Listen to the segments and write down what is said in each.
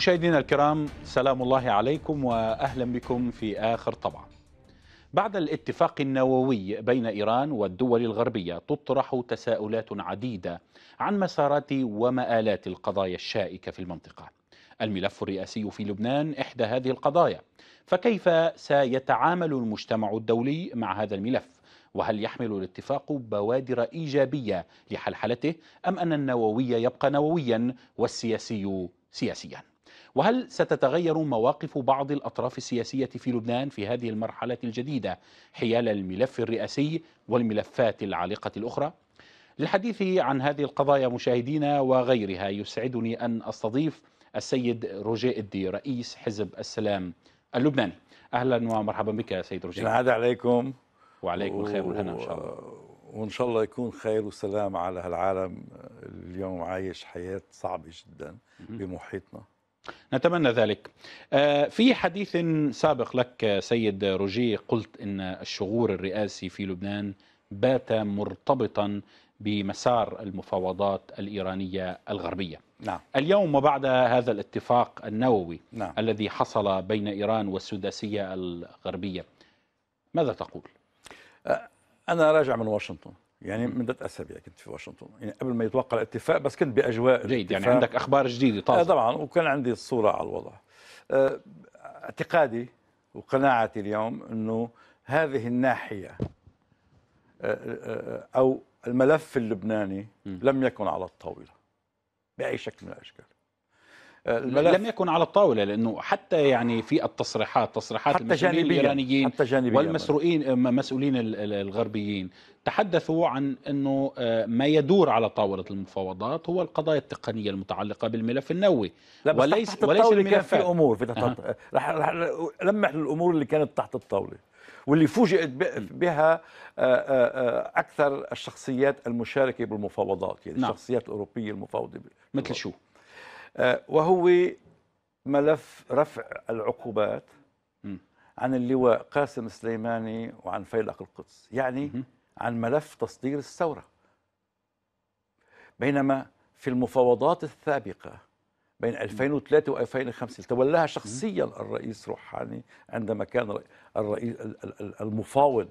مشاهدينا الكرام سلام الله عليكم واهلا بكم في اخر طبعا بعد الاتفاق النووي بين ايران والدول الغربيه تطرح تساؤلات عديده عن مسارات ومآلات القضايا الشائكه في المنطقه. الملف الرئاسي في لبنان احدى هذه القضايا، فكيف سيتعامل المجتمع الدولي مع هذا الملف؟ وهل يحمل الاتفاق بوادر ايجابيه لحلحلته ام ان النووي يبقى نوويا والسياسي سياسيا؟ وهل ستتغير مواقف بعض الأطراف السياسية في لبنان في هذه المرحلة الجديدة حيال الملف الرئاسي والملفات العالقة الأخرى؟ للحديث عن هذه القضايا مشاهدينا وغيرها يسعدني أن أستضيف السيد روجيه الدي رئيس حزب السلام اللبناني أهلا ومرحبا بك سيد روجيه ينعاد عليكم وعليكم الخير والهنا إن شاء الله وان شاء الله يكون خير وسلام على هالعالم اليوم عايش حياه صعبه جدا بمحيطنا نتمنى ذلك آه، في حديث سابق لك آه، سيد روجيه قلت ان الشغور الرئاسي في لبنان بات مرتبطا بمسار المفاوضات الإيرانية الغربية نعم. اليوم وبعد هذا الاتفاق النووي نعم. الذي حصل بين إيران والسداسية الغربية ماذا تقول؟ آه، أنا راجع من واشنطن يعني مدة أسابيع كنت في واشنطن يعني قبل ما يتوقع الاتفاق بس كنت بأجواء جيد يعني عندك أخبار جديدة طازة آه، طبعا وكان عندي الصورة على الوضع آه، اعتقادي وقناعتي اليوم أنه هذه الناحية آه، أو الملف اللبناني لم يكن على الطاولة بأي شكل من الأشكال آه، الملف لم يكن على الطاوله لانه حتى يعني في التصريحات تصريحات حتى المسؤولين جانبية الايرانيين حتى جانبية والمسؤولين آه، مسؤولين الغربيين تحدثوا عن انه آه، ما يدور على طاوله المفاوضات هو القضايا التقنيه المتعلقه بالملف النووي لا بس وليس تحت وليس كان في امور في تحت أه. رح رح لمح للأمور اللي كانت تحت الطاوله واللي فوجئت بها اكثر الشخصيات المشاركه بالمفاوضات يعني نعم. الشخصيات الاوروبيه المفاوضه مثل شو؟ آه، وهو ملف رفع العقوبات عن اللواء قاسم سليماني وعن فيلق القدس يعني عن ملف تصدير الثورة بينما في المفاوضات السابقة بين 2003 و2005 تولاها شخصيا الرئيس روحاني عندما كان الرئيس المفاوض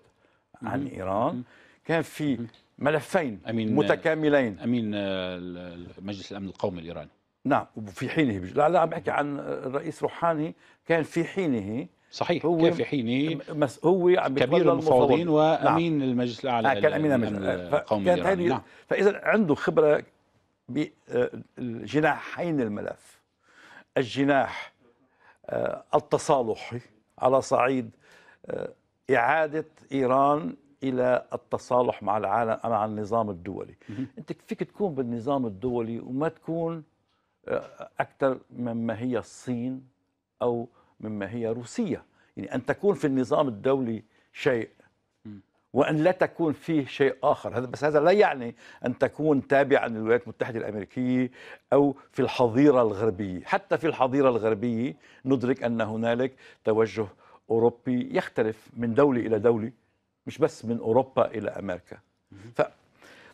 عن إيران كان في ملفين أمين آه، متكاملين أمين آه، مجلس الأمن القومي الإيراني نعم وفي حينه بج... لا لا عم بحكي عن الرئيس روحاني كان في حينه صحيح هو كان في حينه مس... هو عم كبير المفاوضين نعم. وامين نعم. المجلس الاعلى نعم. كان امين المجلس الاعلى كان هذه نعم. فاذا عنده خبره بجناحين آه، الملف الجناح آه، التصالحي على صعيد اعاده ايران الى التصالح مع العالم مع النظام الدولي انت فيك تكون بالنظام الدولي وما تكون أكثر مما هي الصين أو مما هي روسيا يعني أن تكون في النظام الدولي شيء وأن لا تكون فيه شيء آخر هذا بس هذا لا يعني أن تكون تابعا للولايات المتحدة الأمريكية أو في الحظيرة الغربية حتى في الحظيرة الغربية ندرك أن هنالك توجه أوروبي يختلف من دولة إلى دولة مش بس من أوروبا إلى أمريكا ف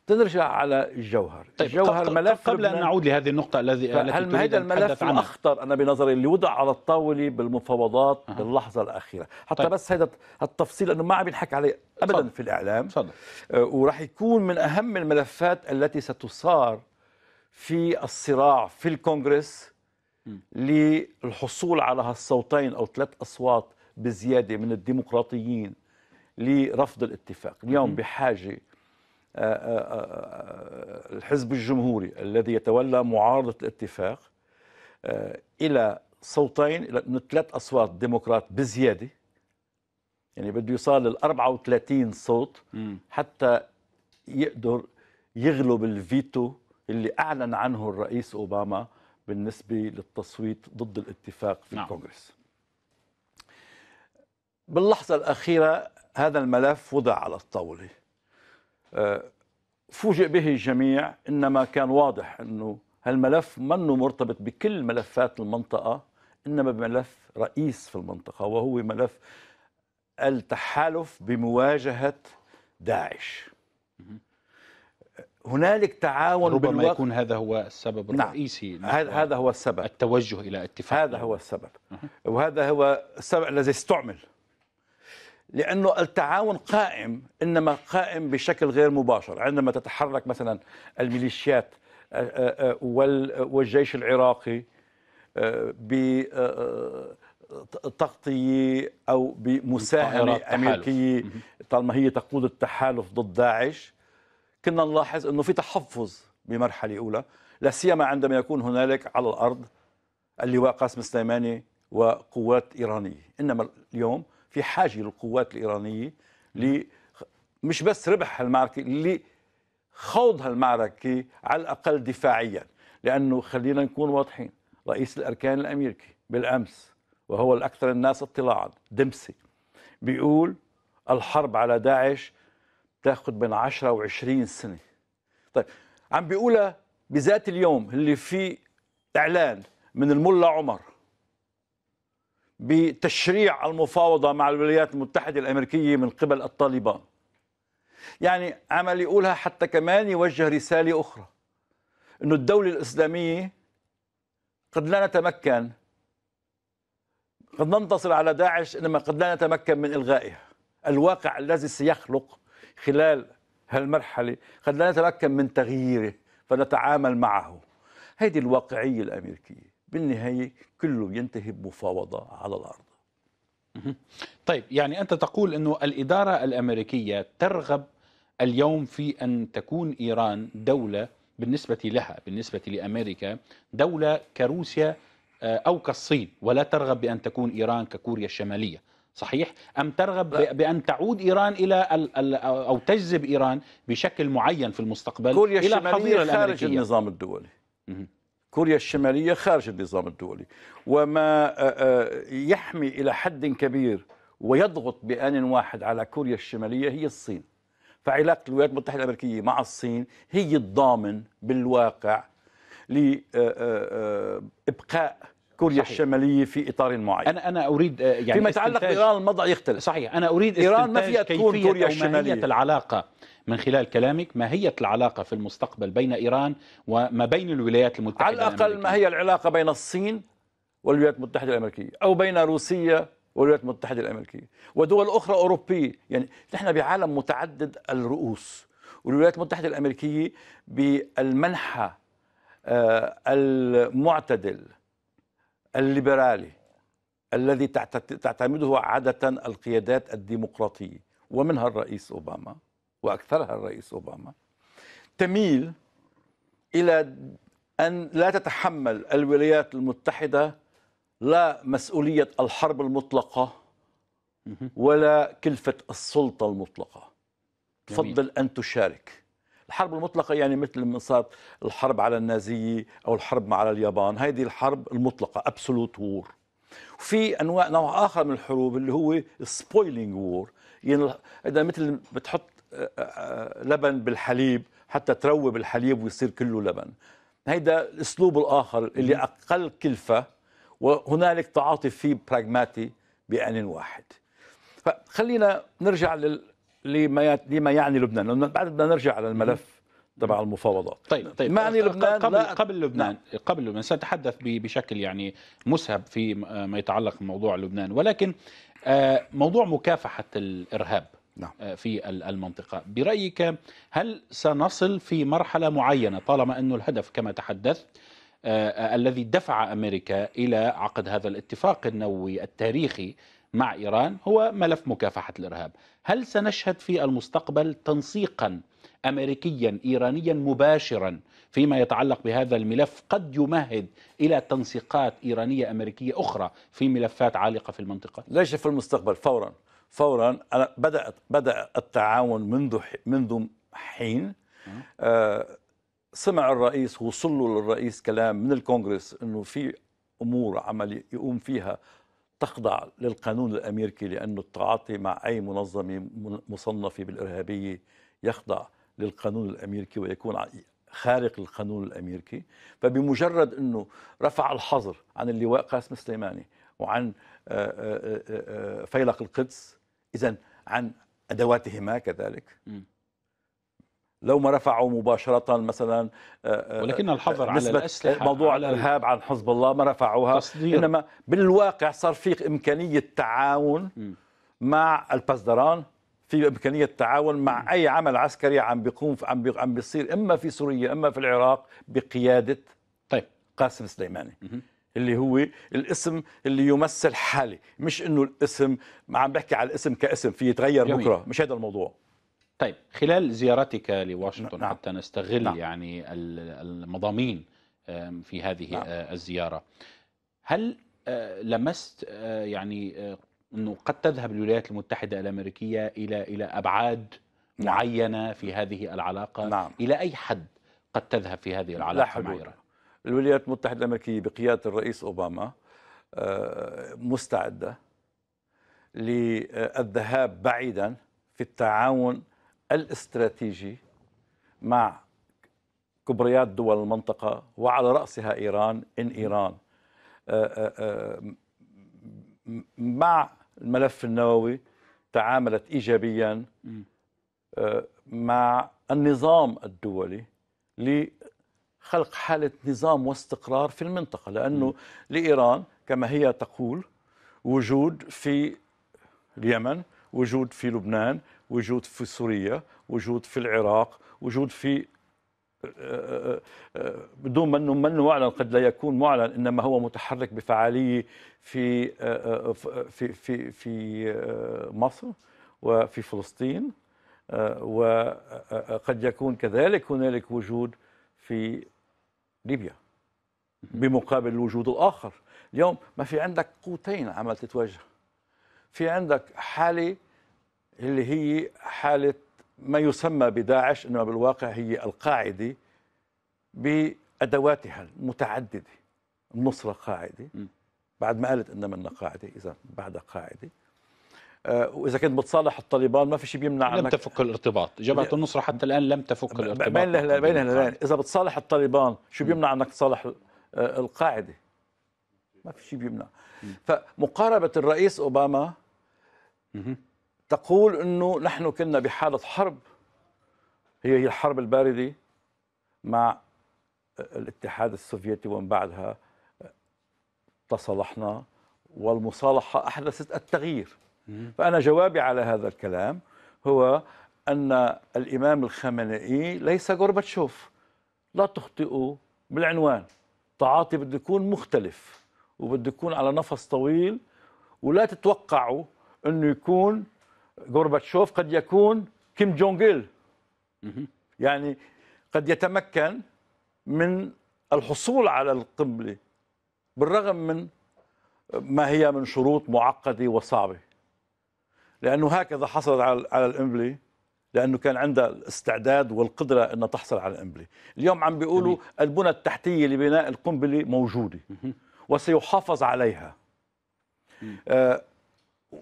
تنرجع على الجوهر طيب الجوهر ملف قبل ان نعود لهذه النقطه الذي هل هذا الملف الاخطر انا بنظري اللي وضع على الطاوله بالمفاوضات أه. باللحظه الاخيره حتى طيب. بس هذا التفصيل انه ما عم ينحكى عليه ابدا صدر. في الاعلام صدر. آه، وراح يكون من اهم الملفات التي ستصار في الصراع في الكونغرس للحصول على هالصوتين او ثلاث اصوات بزياده من الديمقراطيين لرفض الاتفاق اليوم بحاجه الحزب الجمهوري الذي يتولى معارضة الاتفاق آه، إلى صوتين إلى ثلاث أصوات ديمقراط بزيادة يعني بده يصال لل 34 صوت حتى يقدر يغلب الفيتو اللي أعلن عنه الرئيس أوباما بالنسبة للتصويت ضد الاتفاق في نعم. الكونغرس باللحظة الأخيرة هذا الملف وضع على الطاولة فوجئ به الجميع انما كان واضح انه هالملف منه مرتبط بكل ملفات المنطقه انما بملف رئيس في المنطقه وهو ملف التحالف بمواجهه داعش هنالك تعاون ربما بالوقت. يكون هذا هو السبب نعم. الرئيسي نعم. هذا هذا هو السبب التوجه الى اتفاق هذا هو السبب وهذا هو السبب الذي استعمل لانه التعاون قائم انما قائم بشكل غير مباشر عندما تتحرك مثلا الميليشيات آه، آه، آه، والجيش العراقي بتغطية أو بمساهمة أمريكية طالما هي تقود التحالف ضد داعش كنا نلاحظ أنه في تحفظ بمرحلة أولى لا سيما عندما يكون هنالك على الأرض اللواء قاسم سليماني وقوات إيرانية إنما اليوم في حاجه للقوات الايرانيه ل مش بس ربح هالمعركه اللي خوض هالمعركه على الاقل دفاعيا لانه خلينا نكون واضحين رئيس الاركان الامريكي بالامس وهو الاكثر الناس اطلاعا دمسي بيقول الحرب على داعش تاخذ بين 10 و20 سنه طيب عم بيقولها بذات اليوم اللي في اعلان من الملا عمر بتشريع المفاوضة مع الولايات المتحدة الأمريكية من قبل الطالبان يعني عمل يقولها حتى كمان يوجه رسالة أخرى أن الدولة الإسلامية قد لا نتمكن قد ننتصر على داعش إنما قد لا نتمكن من إلغائها الواقع الذي سيخلق خلال هالمرحلة قد لا نتمكن من تغييره فنتعامل معه هذه الواقعية الأمريكية بالنهاية كله ينتهي بمفاوضة على الأرض طيب يعني أنت تقول أنه الإدارة الأمريكية ترغب اليوم في أن تكون إيران دولة بالنسبة لها بالنسبة لأمريكا دولة كروسيا آه، أو كالصين ولا ترغب بأن تكون إيران ككوريا الشمالية صحيح أم ترغب بأن تعود إيران إلى أو تجذب إيران بشكل معين في المستقبل كوريا إلى الشمالية خارج الأمريكية. النظام الدولي كوريا الشمالية خارج النظام الدولي وما آه، آه، يحمي إلى حد كبير ويضغط بآن واحد على كوريا الشمالية هي الصين فعلاقة الولايات المتحدة الأمريكية مع الصين هي الضامن بالواقع لإبقاء آه، كوريا صحيح. الشماليه في اطار معين انا انا اريد آه، يعني فيما يتعلق بايران الوضع يختلف صحيح انا اريد ايران ما فيها تكون كوريا الشماليه العلاقه من خلال كلامك ما هي العلاقه في المستقبل بين ايران وما بين الولايات المتحده على الاقل الأمريكية. ما هي العلاقه بين الصين والولايات المتحده الامريكيه او بين روسيا والولايات المتحده الامريكيه ودول اخرى اوروبيه يعني نحن بعالم متعدد الرؤوس والولايات المتحده الامريكيه بالمنحى آه، المعتدل الليبرالي الذي تعتمده عادة القيادات الديمقراطية ومنها الرئيس أوباما وأكثرها الرئيس أوباما تميل إلى أن لا تتحمل الولايات المتحدة لا مسؤولية الحرب المطلقة ولا كلفة السلطة المطلقة تفضل أن تشارك الحرب المطلقة يعني مثل ما صارت الحرب على النازية أو الحرب على اليابان هذه الحرب المطلقة أبسولوت وور في أنواع نوع آخر من الحروب اللي هو سبويلينج وور يعني اذا مثل بتحط آه، آه، آه، لبن بالحليب حتى تروب الحليب ويصير كله لبن هيدا الاسلوب الاخر اللي اقل كلفه وهنالك تعاطي فيه براغماتي بان واحد فخلينا نرجع لل لما لما يعني لبنان لأن بعد بدنا نرجع على الملف تبع المفاوضات طيب طيب ما يعني لبنان قبل لا قبل لبنان نعم. قبل لبنان سنتحدث بشكل يعني مسهب في آه، ما يتعلق بموضوع لبنان ولكن آه، موضوع مكافحه الارهاب نعم. آه، في المنطقة برأيك هل سنصل في مرحلة معينة طالما أنه الهدف كما تحدث الذي دفع أمريكا إلى عقد هذا الاتفاق النووي التاريخي مع إيران هو ملف مكافحة الإرهاب هل سنشهد في المستقبل تنسيقا امريكيا ايرانيا مباشرا فيما يتعلق بهذا الملف قد يمهد الى تنسيقات ايرانيه امريكيه اخرى في ملفات عالقه في المنطقه؟ ليس في المستقبل فورا فورا بدات بدا التعاون منذ منذ حين آه سمع الرئيس وصلوا للرئيس كلام من الكونغرس انه في امور عمل يقوم فيها تخضع للقانون الامريكي لانه التعاطي مع اي منظمه مصنفه بالارهابيه يخضع للقانون الامريكي ويكون خارق للقانون الامريكي فبمجرد انه رفع الحظر عن اللواء قاسم سليماني وعن آه، آه، آه، فيلق القدس اذا عن ادواتهما كذلك لو ما رفعوا مباشرة مثلا آه، آه، ولكن الحظر على الأسلحة موضوع على الإرهاب عن حزب الله ما رفعوها تصدير. إنما بالواقع صار في إمكانية تعاون م. مع البزدران في إمكانية تعاون مع أي عمل عسكري عم بيقوم عم عم بيصير إما في سوريا إما في العراق بقيادة طيب قاسم سليماني م. اللي هو الاسم اللي يمثل حالي مش انه الاسم عم بحكي على الاسم كاسم في يتغير بكره مش هذا الموضوع طيب خلال زيارتك لواشنطن نعم. حتى نستغل نعم. يعني المضامين في هذه نعم. آه، الزيارة هل آه، لمست آه، يعني أنه قد تذهب الولايات المتحدة الأمريكية إلى إلى أبعاد نعم. معينة في هذه العلاقة نعم. إلى أي حد قد تذهب في هذه العلاقة لا حدود. مع إيران الولايات المتحدة الأمريكية بقيادة الرئيس أوباما مستعدة للذهاب بعيدا في التعاون الاستراتيجي مع كبريات دول المنطقة وعلى رأسها إيران إن إيران آه، آه، آه، مع الملف النووي تعاملت إيجابيا مع النظام الدولي لخلق حالة نظام واستقرار في المنطقة لأنه لإيران كما هي تقول وجود في اليمن وجود في لبنان وجود في سوريا وجود في العراق وجود في آه، آه، آه، بدون منه من معلن قد لا يكون معلن انما هو متحرك بفعاليه في في في في مصر وفي فلسطين وقد يكون كذلك هنالك وجود في ليبيا بمقابل الوجود الاخر اليوم ما في عندك قوتين عمل تتواجه في عندك حاله اللي هي حالة ما يسمى بداعش إنما بالواقع هي القاعدة بأدواتها المتعددة النصرة قاعدة بعد ما قالت إنما منا قاعدة إذا بعدها قاعدة آه، واذا كنت بتصالح الطالبان ما في شيء بيمنع لم تفك الارتباط جبهه النصره حتى الان لم تفك الارتباط بين بين الان اذا بتصالح الطالبان شو بيمنع انك تصالح آه، القاعده ما في شيء بيمنع فمقاربه الرئيس اوباما تقول أنه نحن كنا بحالة حرب هي هي الحرب الباردة مع الاتحاد السوفيتي ومن بعدها تصالحنا والمصالحة أحدثت التغيير فأنا جوابي على هذا الكلام هو أن الإمام الخامنئي ليس غورباتشوف لا تخطئوا بالعنوان تعاطي بده يكون مختلف وبده يكون على نفس طويل ولا تتوقعوا أنه يكون غورباتشوف قد يكون كيم جونغ إل يعني قد يتمكن من الحصول على القبلة بالرغم من ما هي من شروط معقدة وصعبة لأنه هكذا حصلت على على الإمبلي لأنه كان عندها الاستعداد والقدرة أن تحصل على الإمبلي اليوم عم بيقولوا البنى التحتية لبناء القنبلة موجودة وسيحافظ عليها آه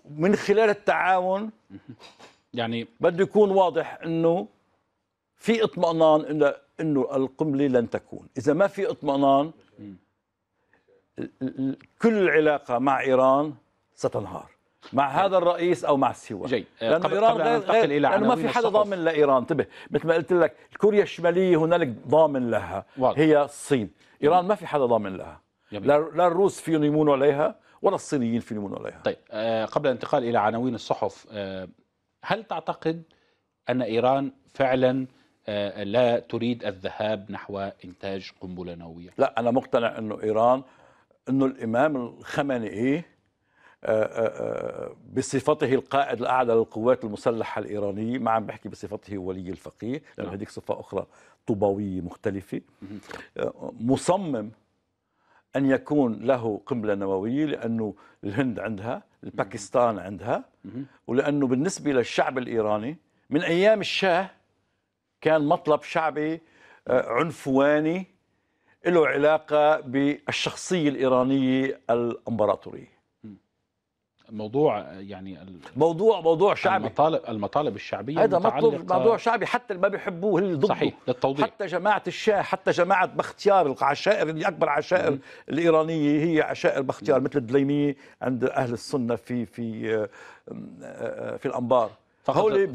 من خلال التعاون يعني بده يكون واضح انه في اطمئنان انه انه القنبله لن تكون، اذا ما في اطمئنان كل العلاقه مع ايران ستنهار مع طيب. هذا الرئيس او مع سوى جيد لانه قبل ايران قبل غير, غير إلى لانه ما في حدا ضامن لايران انتبه مثل ما قلت لك كوريا الشماليه هنالك ضامن لها واضح. هي الصين ايران ما في حدا ضامن لها جميل. لا الروس فيهم يمونوا عليها ولا الصينيين في يمون عليها طيب آه، قبل الانتقال إلى عناوين الصحف آه، هل تعتقد أن إيران فعلا آه، لا تريد الذهاب نحو إنتاج قنبلة نووية لا أنا مقتنع أنه إيران أنه الإمام الخمنئي بصفته القائد الاعلى للقوات المسلحه الايرانيه ما عم بحكي بصفته ولي الفقيه لانه نعم. هذيك صفه اخرى طوباويه مختلفه مصمم أن يكون له قنبلة نووية لأنه الهند عندها الباكستان عندها ولأنه بالنسبة للشعب الإيراني من أيام الشاه كان مطلب شعبي آه، عنفواني له علاقة بالشخصية الإيرانية الإمبراطورية موضوع يعني موضوع موضوع شعبي المطالب المطالب الشعبيه هذا مطلوب موضوع شعبي حتى اللي ما بيحبوه اللي ضده صحيح للتوضيح حتى جماعه الشاه حتى جماعه بختيار العشائر اللي اكبر عشائر الايرانيه هي عشائر بختيار مثل الدليميه عند اهل السنه في في آه، في الانبار هول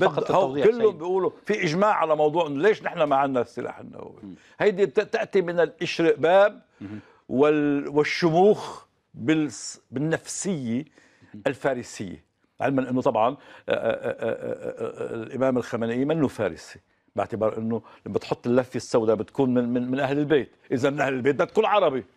كلهم بيقولوا في اجماع على موضوع ليش نحن ما عندنا السلاح النووي هيدي تاتي من الاشرباب والشموخ بالنفسيه الفارسيه علما انه طبعا آه، آه، آه، الامام الخمنائي منه فارسي باعتبار انه لما بتحط اللفه السوداء بتكون من من, من اهل البيت، اذا من اهل البيت بدك تكون عربي.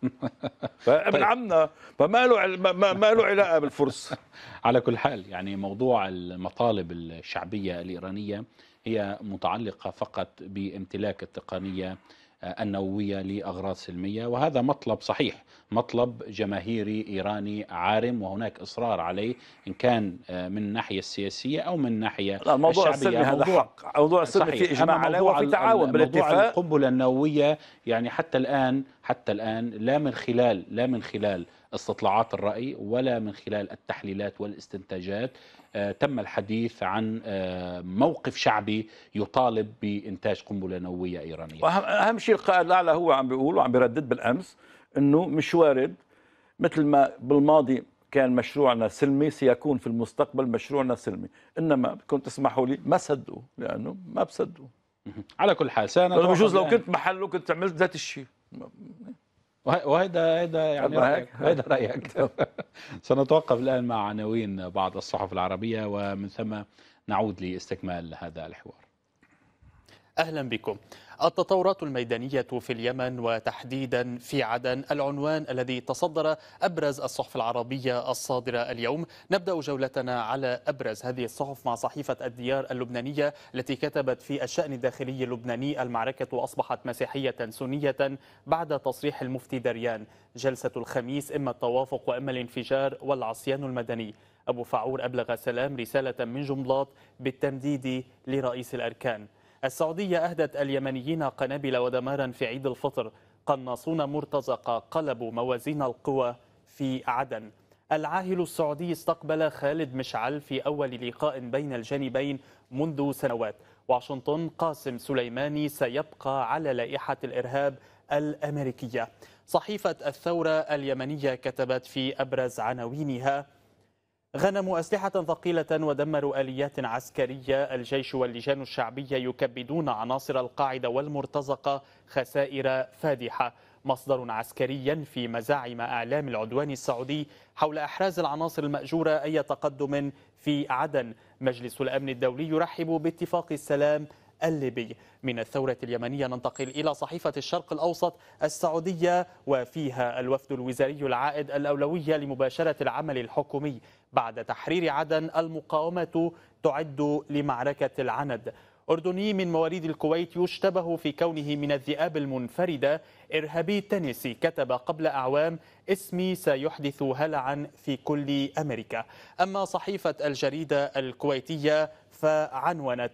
فابن طيب. عمنا فما له ما, ما له علاقه بالفرس. على كل حال يعني موضوع المطالب الشعبيه الايرانيه هي متعلقه فقط بامتلاك التقنيه النووية لأغراض سلمية وهذا مطلب صحيح مطلب جماهيري إيراني عارم وهناك إصرار عليه إن كان آه، من الناحية السياسية أو من الناحية لا الموضوع الشعبية السلمي هذا حق موضوع السلمي في إجماع عليه وفي تعاون بالاتفاق موضوع القنبلة النووية يعني حتى الآن حتى الآن لا من خلال لا من خلال استطلاعات الرأي ولا من خلال التحليلات والاستنتاجات آه، تم الحديث عن آه، موقف شعبي يطالب بإنتاج قنبلة نووية إيرانية أهم شيء القائد الأعلى هو عم بيقول وعم بيردد بالأمس أنه مش وارد مثل ما بالماضي كان مشروعنا سلمي سيكون في المستقبل مشروعنا سلمي انما بدكم تسمحوا لي ما صدقوا لانه ما بصدقوا على كل حال سنة بجوز لو كنت محله كنت عملت ذات الشيء وهذا هذا يعني رأيك هذا رأيك سنتوقف الآن مع عناوين بعض الصحف العربية ومن ثم نعود لاستكمال هذا الحوار أهلا بكم التطورات الميدانية في اليمن وتحديدا في عدن العنوان الذي تصدر أبرز الصحف العربية الصادرة اليوم نبدأ جولتنا على أبرز هذه الصحف مع صحيفة الديار اللبنانية التي كتبت في الشأن الداخلي اللبناني المعركة أصبحت مسيحية سنية بعد تصريح المفتي دريان جلسة الخميس إما التوافق وإما الانفجار والعصيان المدني أبو فعور أبلغ سلام رسالة من جملات بالتمديد لرئيس الأركان السعودية أهدت اليمنيين قنابل ودمارا في عيد الفطر قناصون مرتزقة قلبوا موازين القوى في عدن العاهل السعودي استقبل خالد مشعل في أول لقاء بين الجانبين منذ سنوات واشنطن قاسم سليماني سيبقى على لائحة الإرهاب الأمريكية صحيفة الثورة اليمنية كتبت في أبرز عناوينها غنموا أسلحة ثقيلة ودمروا آليات عسكرية الجيش واللجان الشعبية يكبدون عناصر القاعدة والمرتزقة خسائر فادحة مصدر عسكري في مزاعم أعلام العدوان السعودي حول أحراز العناصر المأجورة أي تقدم في عدن مجلس الأمن الدولي يرحب باتفاق السلام الليبي من الثورة اليمنية ننتقل إلى صحيفة الشرق الأوسط السعودية وفيها الوفد الوزاري العائد الأولوية لمباشرة العمل الحكومي بعد تحرير عدن المقاومة تعد لمعركة العند أردني من مواليد الكويت يشتبه في كونه من الذئاب المنفردة إرهابي تنسي كتب قبل أعوام اسمي سيحدث هلعا في كل أمريكا أما صحيفة الجريدة الكويتية فعنونت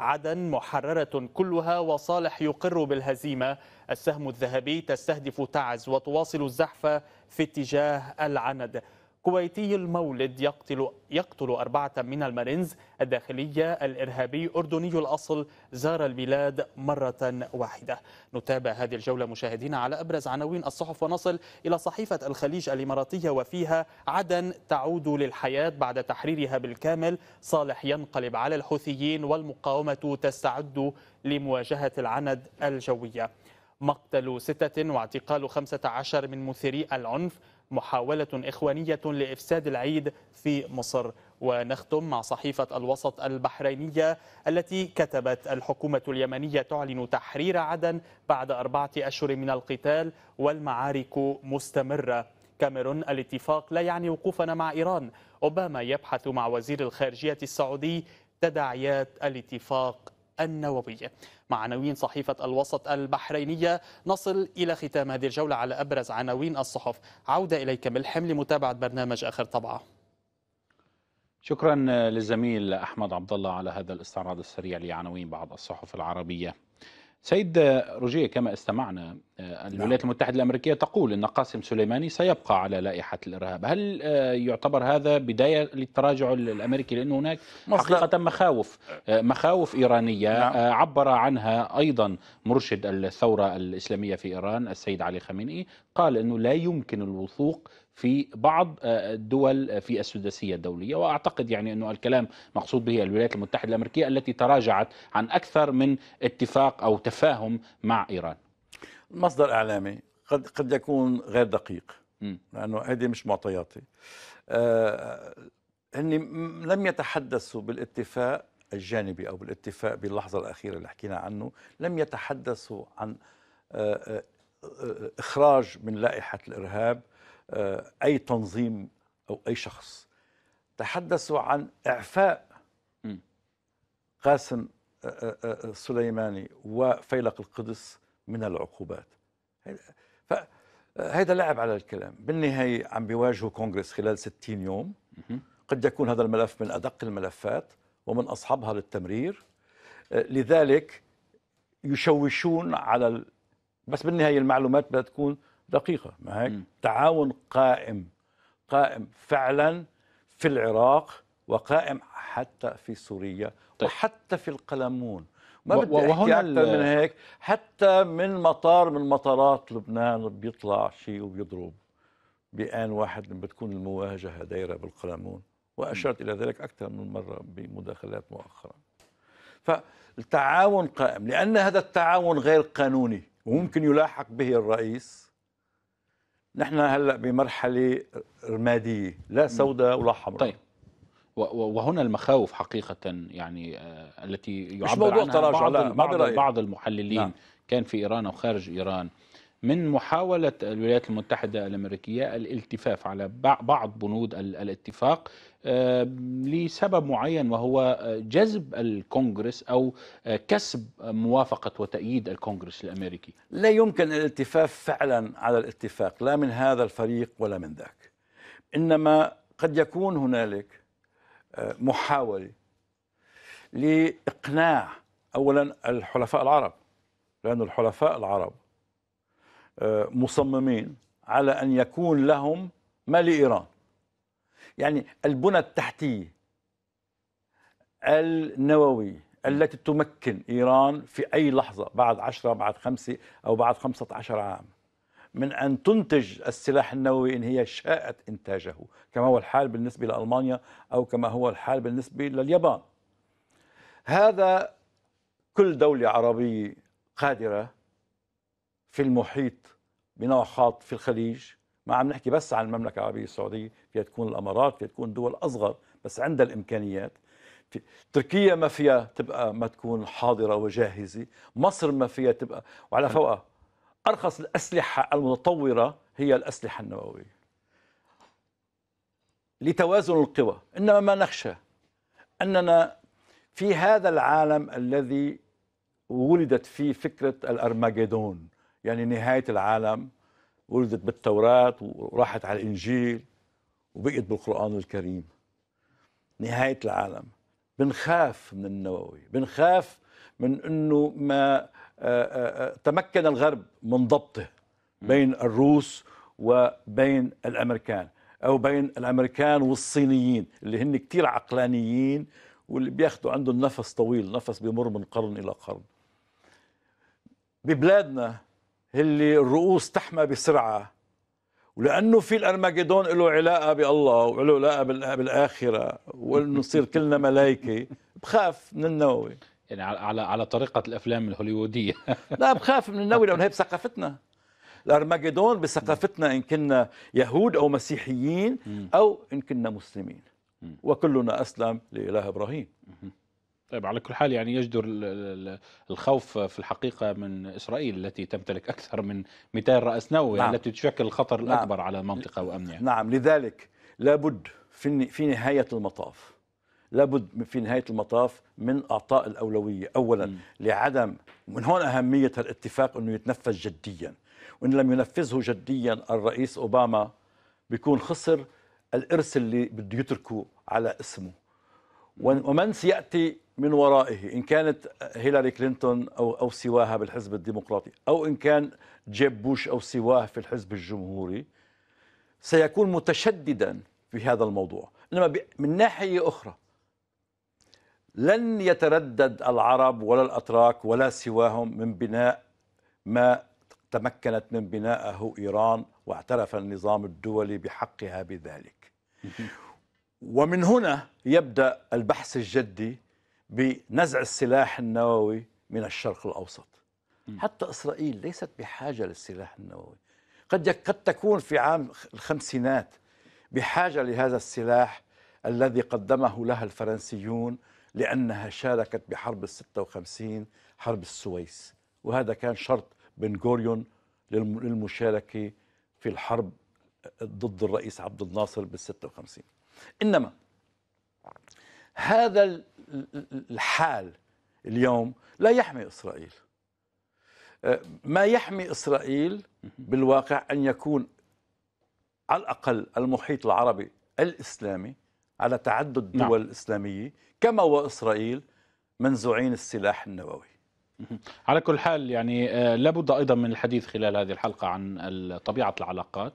عدن محررة كلها وصالح يقر بالهزيمة السهم الذهبي تستهدف تعز وتواصل الزحف في اتجاه العند كويتي المولد يقتل يقتل أربعة من المارينز الداخلية الإرهابي أردني الأصل زار البلاد مرة واحدة نتابع هذه الجولة مشاهدينا على أبرز عناوين الصحف ونصل إلى صحيفة الخليج الإماراتية وفيها عدن تعود للحياة بعد تحريرها بالكامل صالح ينقلب على الحوثيين والمقاومة تستعد لمواجهة العند الجوية مقتل ستة واعتقال 15 من مثيري العنف محاولة إخوانية لإفساد العيد في مصر ونختم مع صحيفة الوسط البحرينية التي كتبت الحكومة اليمنية تعلن تحرير عدن بعد أربعة أشهر من القتال والمعارك مستمرة كاميرون الاتفاق لا يعني وقوفنا مع إيران أوباما يبحث مع وزير الخارجية السعودي تداعيات الاتفاق النووية مع عناوين صحيفة الوسط البحرينية نصل إلى ختام هذه الجولة على أبرز عناوين الصحف عودة إليك ملحم لمتابعة برنامج آخر طبعة شكرا للزميل أحمد عبد الله على هذا الاستعراض السريع لعناوين بعض الصحف العربية سيد روجيه كما استمعنا آه، نعم. الولايات المتحدة الأمريكية تقول أن قاسم سليماني سيبقى على لائحة الإرهاب هل آه، يعتبر هذا بداية للتراجع الأمريكي لأن هناك حقيقة مخاوف آه، مخاوف إيرانية نعم. عبر عنها أيضا مرشد الثورة الإسلامية في إيران السيد علي خامنئي، قال أنه لا يمكن الوثوق في بعض آه، الدول آه، في السداسيه الدوليه واعتقد يعني انه الكلام مقصود به الولايات المتحده الامريكيه التي تراجعت عن اكثر من اتفاق او تفاهم مع ايران مصدر اعلامي قد قد يكون غير دقيق لانه هذه مش معطياتي آه هن لم يتحدثوا بالاتفاق الجانبي او بالاتفاق باللحظه الاخيره اللي حكينا عنه لم يتحدثوا عن آه،, آه آه اخراج من لائحه الارهاب آه، أي تنظيم أو أي شخص تحدثوا عن إعفاء قاسم آه، آه، سليماني وفيلق القدس من العقوبات فهذا لعب على الكلام بالنهاية عم بيواجهوا كونغرس خلال 60 يوم قد يكون هذا الملف من أدق الملفات ومن أصحابها للتمرير لذلك يشوشون على ال... بس بالنهاية المعلومات بدها تكون دقيقة ما هيك؟ تعاون قائم قائم فعلا في العراق وقائم حتى في سوريا طيب. وحتى في القلمون ما بدي وهنا أكثر من هيك حتى من مطار من مطارات لبنان بيطلع شيء وبيضرب بآن واحد بتكون المواجهة دايرة بالقلمون وأشرت إلى ذلك أكثر من مرة بمداخلات مؤخرا فالتعاون قائم لأن هذا التعاون غير قانوني وممكن يلاحق به الرئيس نحن هلا بمرحله رماديه لا سوداء ولا حمراء طيب وهنا المخاوف حقيقة يعني آه، التي يعبر عنها بعض, بعض, بعض المحللين نعم. كان في إيران أو خارج إيران من محاولة الولايات المتحدة الأمريكية الالتفاف على بعض بنود الاتفاق آه، لسبب معين وهو آه، جذب الكونغرس أو آه، كسب موافقة وتأييد الكونغرس الأمريكي لا يمكن الالتفاف فعلا على الاتفاق لا من هذا الفريق ولا من ذاك إنما قد يكون هنالك محاولة لإقناع أولا الحلفاء العرب لأن الحلفاء العرب مصممين على أن يكون لهم ما لإيران يعني البنى التحتية النووية التي تمكن إيران في أي لحظة بعد عشرة بعد خمسة أو بعد خمسة عشر عام من أن تنتج السلاح النووي إن هي شاءت إنتاجه كما هو الحال بالنسبة لألمانيا أو كما هو الحال بالنسبة لليابان هذا كل دولة عربية قادرة في المحيط بنوع خاط في الخليج ما عم نحكي بس عن المملكة العربية السعودية فيها تكون الأمارات فيها تكون دول أصغر بس عندها الإمكانيات تركيا ما فيها تبقى ما تكون حاضرة وجاهزة مصر ما فيها تبقى وعلى فوقها أرخص الأسلحة المتطورة هي الأسلحة النووية لتوازن القوى إنما ما نخشى أننا في هذا العالم الذي ولدت فيه فكرة الأرماجدون يعني نهاية العالم ولدت بالتوراة وراحت على الإنجيل وبقيت بالقرآن الكريم نهاية العالم بنخاف من النووي بنخاف من أنه ما آه، آه، آه، تمكن الغرب من ضبطه بين الروس وبين الأمريكان أو بين الأمريكان والصينيين اللي هن كتير عقلانيين واللي بياخدوا عندهم نفس طويل نفس بيمر من قرن إلى قرن ببلادنا اللي الرؤوس تحمى بسرعة ولأنه في الأرماجدون له علاقة بالله وله علاقة بالآخرة ونصير كلنا ملايكة بخاف من النووي يعني على على طريقة الأفلام الهوليوودية لا بخاف من النووي لأنه هي بثقافتنا الأرماجدون بثقافتنا إن كنا يهود أو مسيحيين أو إن كنا مسلمين وكلنا أسلم لإله إبراهيم طيب على كل حال يعني يجدر الخوف في الحقيقه من اسرائيل التي تمتلك اكثر من 200 راس نووي يعني نعم. التي تشكل الخطر نعم. الاكبر نعم. على المنطقه وامنها نعم لذلك لابد في في نهايه المطاف لابد في نهايه المطاف من اعطاء الاولويه اولا م. لعدم من هون اهميه الاتفاق انه يتنفذ جديا وان لم ينفذه جديا الرئيس اوباما بيكون خسر الارث اللي بده يتركه على اسمه ومن سياتي من ورائه إن كانت هيلاري كلينتون أو, أو سواها بالحزب الديمقراطي أو إن كان جيب بوش أو سواه في الحزب الجمهوري سيكون متشددا في هذا الموضوع إنما من ناحية أخرى لن يتردد العرب ولا الأتراك ولا سواهم من بناء ما تمكنت من بنائه إيران واعترف النظام الدولي بحقها بذلك ومن هنا يبدأ البحث الجدي بنزع السلاح النووي من الشرق الأوسط حتى إسرائيل ليست بحاجة للسلاح النووي قد قد تكون في عام الخمسينات بحاجة لهذا السلاح الذي قدمه لها الفرنسيون لأنها شاركت بحرب الستة وخمسين حرب السويس وهذا كان شرط بن غوريون للمشاركة في الحرب ضد الرئيس عبد الناصر بال 56 إنما هذا الحال اليوم لا يحمي إسرائيل أه، ما يحمي إسرائيل بالواقع أن يكون على الأقل المحيط العربي الإسلامي على تعدد دول نعم. اسلاميه كما وإسرائيل منزوعين السلاح النووي على كل حال يعني أه، لابد أيضا من الحديث خلال هذه الحلقة عن طبيعة العلاقات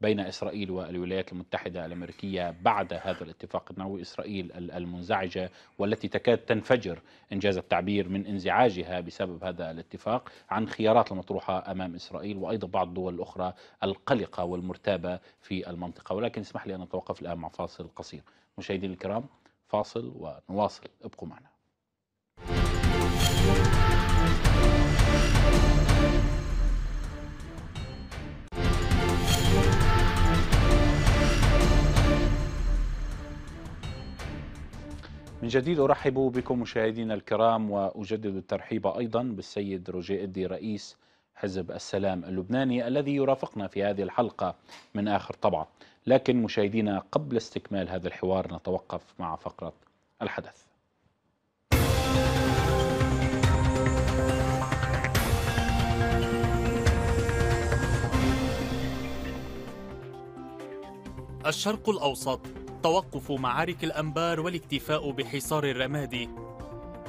بين إسرائيل والولايات المتحدة الأمريكية بعد هذا الاتفاق النووي إسرائيل المنزعجة والتي تكاد تنفجر إن جاز التعبير من انزعاجها بسبب هذا الاتفاق عن خيارات المطروحة أمام إسرائيل وأيضا بعض الدول الأخرى القلقة والمرتابة في المنطقة ولكن اسمح لي أن أتوقف الآن مع فاصل قصير مشاهدينا الكرام فاصل ونواصل ابقوا معنا من جديد أرحب بكم مشاهدينا الكرام وأجدد الترحيب أيضا بالسيد روجي إدي رئيس حزب السلام اللبناني الذي يرافقنا في هذه الحلقة من آخر طبعة لكن مشاهدينا قبل استكمال هذا الحوار نتوقف مع فقرة الحدث الشرق الأوسط توقف معارك الأنبار والاكتفاء بحصار الرمادي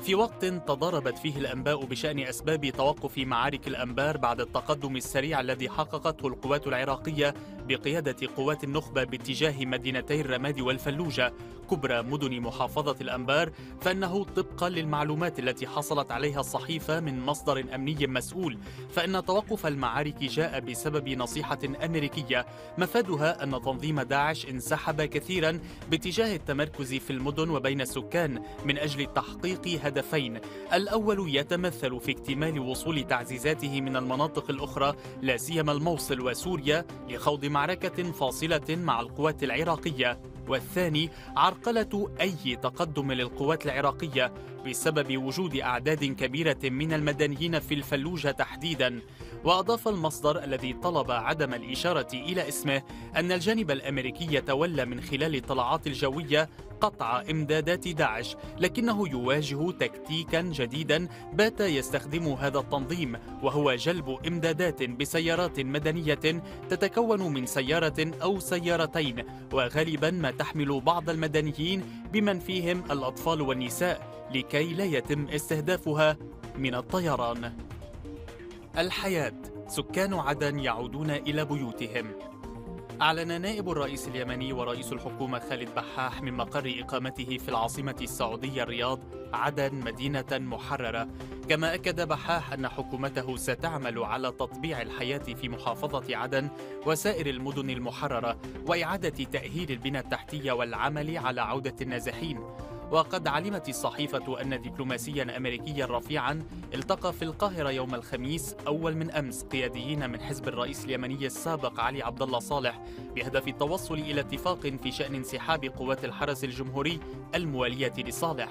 في وقت تضاربت فيه الأنباء بشأن أسباب توقف معارك الأنبار بعد التقدم السريع الذي حققته القوات العراقية بقيادة قوات النخبة باتجاه مدينتي الرماد والفلوجة كبرى مدن محافظة الأنبار فإنه طبقا للمعلومات التي حصلت عليها الصحيفة من مصدر أمني مسؤول فإن توقف المعارك جاء بسبب نصيحة أمريكية مفادها أن تنظيم داعش انسحب كثيرا باتجاه التمركز في المدن وبين السكان من أجل تحقيق هدفين الأول يتمثل في اكتمال وصول تعزيزاته من المناطق الأخرى لا سيما الموصل وسوريا لخوض معركة فاصلة مع القوات العراقية والثاني عرقلة أي تقدم للقوات العراقية بسبب وجود أعداد كبيرة من المدنيين في الفلوجة تحديدا وأضاف المصدر الذي طلب عدم الإشارة إلى اسمه أن الجانب الأمريكي يتولى من خلال الطلعات الجوية قطع امدادات داعش لكنه يواجه تكتيكا جديدا بات يستخدمه هذا التنظيم وهو جلب امدادات بسيارات مدنيه تتكون من سياره او سيارتين وغالبا ما تحمل بعض المدنيين بمن فيهم الاطفال والنساء لكي لا يتم استهدافها من الطيران الحياه سكان عدن يعودون الى بيوتهم أعلن نائب الرئيس اليمني ورئيس الحكومة خالد بحاح من مقر إقامته في العاصمة السعودية الرياض عدن مدينة محررة كما أكد بحاح أن حكومته ستعمل على تطبيع الحياة في محافظة عدن وسائر المدن المحررة وإعادة تأهيل البنى التحتية والعمل على عودة النازحين وقد علمت الصحيفة أن دبلوماسيا أمريكيا رفيعا التقى في القاهرة يوم الخميس أول من أمس قياديين من حزب الرئيس اليمني السابق علي عبد الله صالح بهدف التوصل إلى اتفاق في شأن انسحاب قوات الحرس الجمهوري الموالية لصالح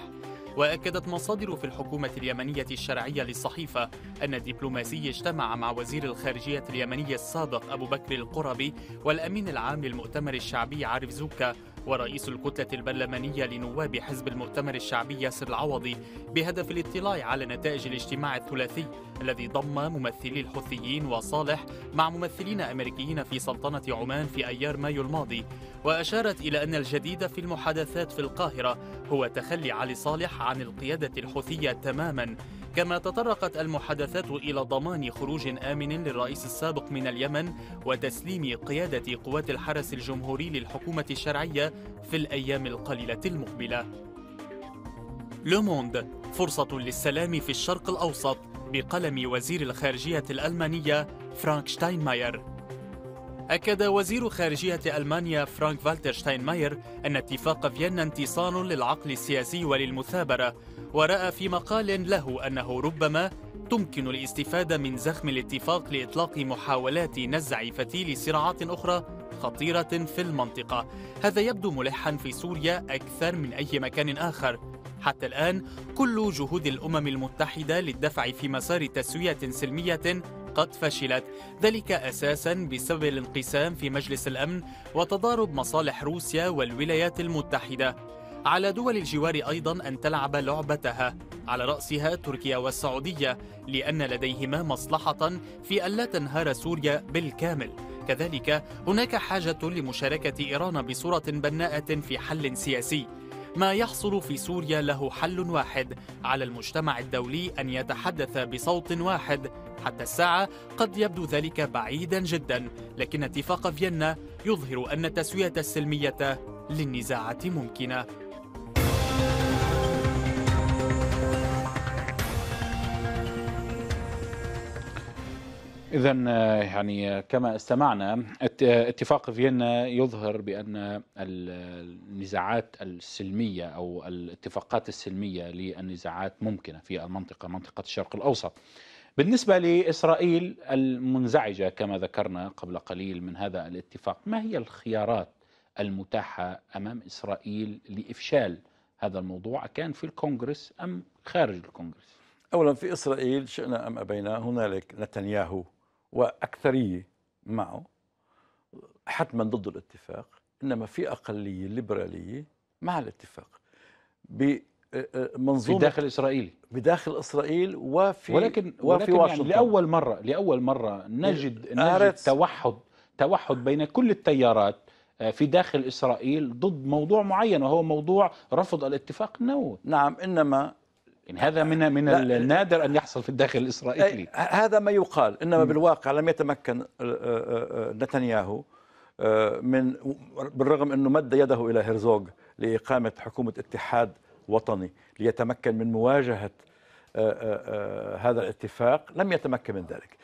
وأكدت مصادر في الحكومة اليمنية الشرعية للصحيفة أن الدبلوماسي اجتمع مع وزير الخارجية اليمني السابق أبو بكر القربي والأمين العام للمؤتمر الشعبي عارف زوكا ورئيس الكتلة البرلمانية لنواب حزب المؤتمر الشعبي ياسر العوضي بهدف الاطلاع على نتائج الاجتماع الثلاثي الذي ضم ممثلي الحوثيين وصالح مع ممثلين أمريكيين في سلطنة عمان في أيار مايو الماضي وأشارت إلى أن الجديد في المحادثات في القاهرة هو تخلي علي صالح عن القيادة الحوثية تماماً كما تطرقت المحادثات إلى ضمان خروج آمن للرئيس السابق من اليمن وتسليم قيادة قوات الحرس الجمهوري للحكومة الشرعية في الأيام القليلة المقبلة لوموند فرصة للسلام في الشرق الأوسط بقلم وزير الخارجية الألمانية فرانك شتاينماير أكد وزير خارجية ألمانيا فرانك فالتر شتاينماير أن اتفاق فيينا انتصار للعقل السياسي وللمثابرة ورأى في مقال له أنه ربما تمكن الاستفادة من زخم الاتفاق لإطلاق محاولات نزع فتيل صراعات أخرى خطيرة في المنطقة هذا يبدو ملحا في سوريا أكثر من أي مكان آخر حتى الآن كل جهود الأمم المتحدة للدفع في مسار تسوية سلمية قد فشلت ذلك أساسا بسبب الانقسام في مجلس الأمن وتضارب مصالح روسيا والولايات المتحدة على دول الجوار أيضا أن تلعب لعبتها على رأسها تركيا والسعودية لأن لديهما مصلحة في ألا تنهار سوريا بالكامل كذلك هناك حاجة لمشاركة إيران بصورة بناءة في حل سياسي ما يحصل في سوريا له حل واحد على المجتمع الدولي أن يتحدث بصوت واحد حتى الساعة قد يبدو ذلك بعيدا جدا لكن اتفاق فيينا يظهر أن التسوية السلمية للنزاعات ممكنة إذا آه، يعني آه، كما استمعنا آه، اتفاق فيينا يظهر بأن النزاعات السلمية أو الاتفاقات السلمية للنزاعات ممكنة في المنطقة منطقة الشرق الأوسط بالنسبة لإسرائيل المنزعجة كما ذكرنا قبل قليل من هذا الاتفاق ما هي الخيارات المتاحة أمام إسرائيل لإفشال هذا الموضوع كان في الكونغرس أم خارج الكونغرس؟ أولا في إسرائيل شئنا أم أبينا هنالك نتنياهو وأكثرية معه حتما ضد الاتفاق إنما في أقلية ليبرالية مع الاتفاق بمنظومة في داخل إسرائيل بداخل إسرائيل وفي ولكن, وفي ولكن يعني لأول مرة لأول مرة نجد, نجد توحد توحد بين كل التيارات آه، في داخل إسرائيل ضد موضوع معين وهو موضوع رفض الاتفاق النووي نعم إنما يعني هذا من من النادر ان يحصل في الداخل الاسرائيلي هذا ما يقال انما بالواقع لم يتمكن نتنياهو من بالرغم انه مد يده الى هرزوغ لاقامه حكومه اتحاد وطني ليتمكن من مواجهه هذا الاتفاق لم يتمكن من ذلك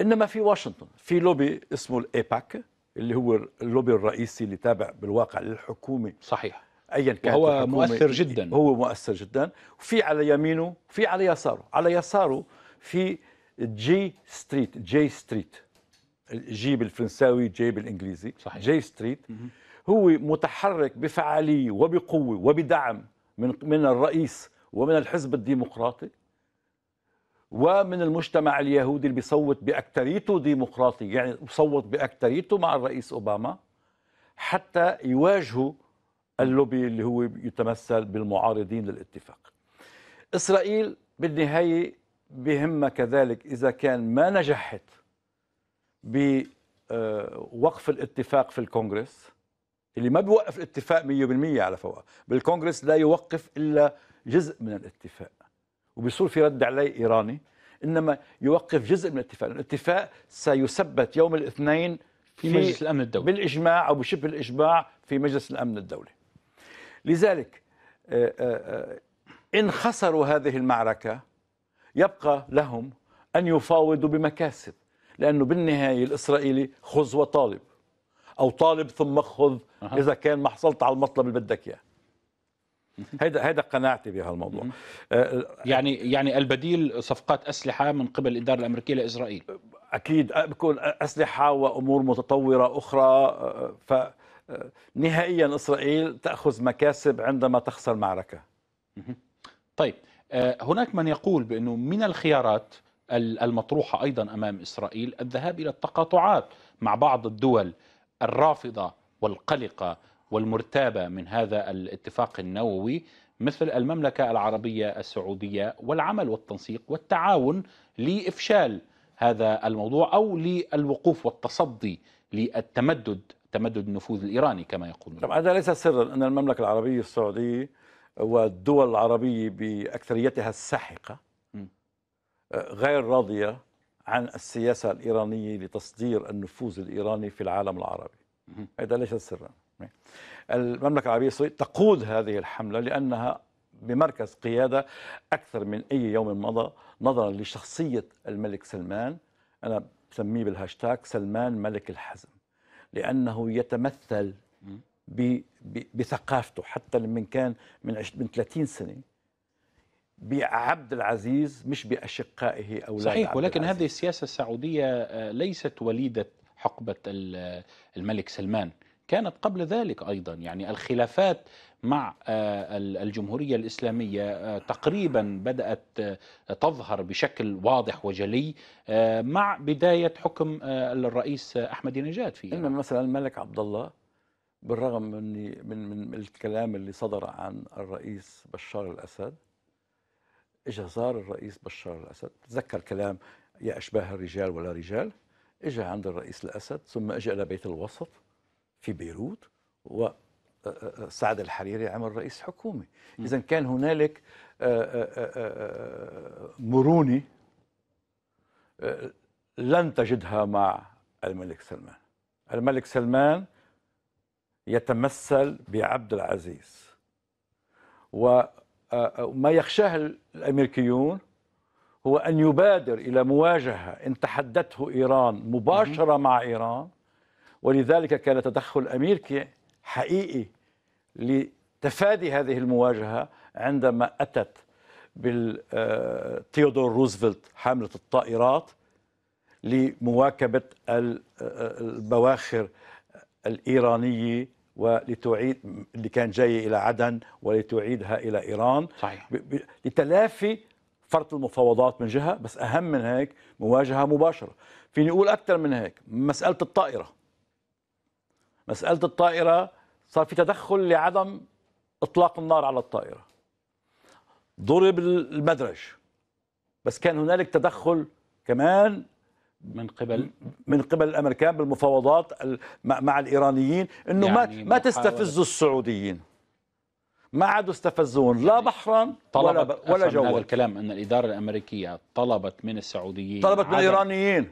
انما في واشنطن في لوبي اسمه الايباك اللي هو اللوبي الرئيسي اللي تابع بالواقع للحكومه صحيح ايا كان هو مؤثر جدا هو مؤثر جدا وفي على يمينه في على يساره على يساره في جي ستريت جي ستريت جي بالفرنساوي جي بالانجليزي صحيح. جي ستريت هو متحرك بفعاليه وبقوه وبدعم من من الرئيس ومن الحزب الديمقراطي ومن المجتمع اليهودي اللي بيصوت باكثريته ديمقراطي يعني بصوت باكثريته مع الرئيس اوباما حتى يواجهوا اللوبي اللي هو يتمثل بالمعارضين للاتفاق إسرائيل بالنهاية بهمها كذلك إذا كان ما نجحت بوقف آه، الاتفاق في الكونغرس اللي ما بيوقف الاتفاق 100% على فوق بالكونغرس لا يوقف إلا جزء من الاتفاق وبيصير في رد عليه إيراني إنما يوقف جزء من الاتفاق الاتفاق سيثبت يوم الاثنين في, في مجلس الأمن الدولي بالإجماع أو بشبه الإجماع في مجلس الأمن الدولي لذلك آه، آه، آه، إن خسروا هذه المعركة يبقى لهم أن يفاوضوا بمكاسب لأنه بالنهاية الإسرائيلي خذ وطالب أو طالب ثم خذ إذا كان ما حصلت على المطلب اللي بدك إياه هذا هذا قناعتي بهالموضوع يعني يعني البديل صفقات اسلحه من قبل الاداره الامريكيه لاسرائيل اكيد بكون اسلحه وامور متطوره اخرى ف نهائيا إسرائيل تأخذ مكاسب عندما تخسر معركة طيب آه، هناك من يقول بأنه من الخيارات المطروحة أيضا أمام إسرائيل الذهاب إلى التقاطعات مع بعض الدول الرافضة والقلقة والمرتابة من هذا الاتفاق النووي مثل المملكة العربية السعودية والعمل والتنسيق والتعاون لإفشال هذا الموضوع أو للوقوف والتصدي للتمدد تمدد النفوذ الإيراني كما يقولون طبعا هذا ليس سرا أن المملكة العربية السعودية والدول العربية بأكثريتها الساحقة آه، غير راضية عن السياسة الإيرانية لتصدير النفوذ الإيراني في العالم العربي هذا ليس سرا المملكة العربية السعودية تقود هذه الحملة لأنها بمركز قيادة أكثر من أي يوم مضى نظرا لشخصية الملك سلمان أنا بسميه بالهاشتاج سلمان ملك الحزم لانه يتمثل بثقافته حتى لما كان من من 30 سنه بعبد العزيز مش باشقائه او صحيح ولكن هذه السياسه السعوديه آه، ليست وليده حقبه الملك سلمان كانت قبل ذلك ايضا يعني الخلافات مع آه، الجمهورية الإسلامية آه، تقريبا بدأت آه، تظهر بشكل واضح وجلي مع بداية حكم الرئيس نجاد في إن مثلا الملك عبد الله بالرغم من من من الكلام اللي صدر عن الرئيس بشار الأسد إجا زار الرئيس بشار الأسد تذكر كلام يا أشباه الرجال ولا رجال إجا عند الرئيس الأسد ثم إجا إلى بيت الوسط في بيروت و سعد الحريري عمل رئيس حكومة إذا كان هنالك آه، آه، آه، مرونة لن تجدها مع الملك سلمان الملك سلمان يتمثل بعبد العزيز وما يخشاه الأمريكيون هو أن يبادر إلى مواجهة إن تحدته إيران مباشرة مع إيران ولذلك كان تدخل أمريكي حقيقي لتفادي هذه المواجهه عندما اتت بالتيودور روزفلت حامله الطائرات لمواكبه البواخر الايرانيه ولتعيد اللي كان جاي الى عدن ولتعيدها الى ايران صحيح. لتلافي فرط المفاوضات من جهه بس اهم من هيك مواجهه مباشره فيني اقول اكثر من هيك مساله الطائره مساله الطائره صار في تدخل لعدم اطلاق النار على الطائره ضرب المدرج بس كان هنالك تدخل كمان من قبل من قبل الامريكان بالمفاوضات مع الايرانيين انه يعني ما ما تستفزوا السعوديين ما عادوا استفزون لا يعني بحرا ولا ولا جوا هذا الكلام ان الاداره الامريكيه طلبت من السعوديين طلبت من الايرانيين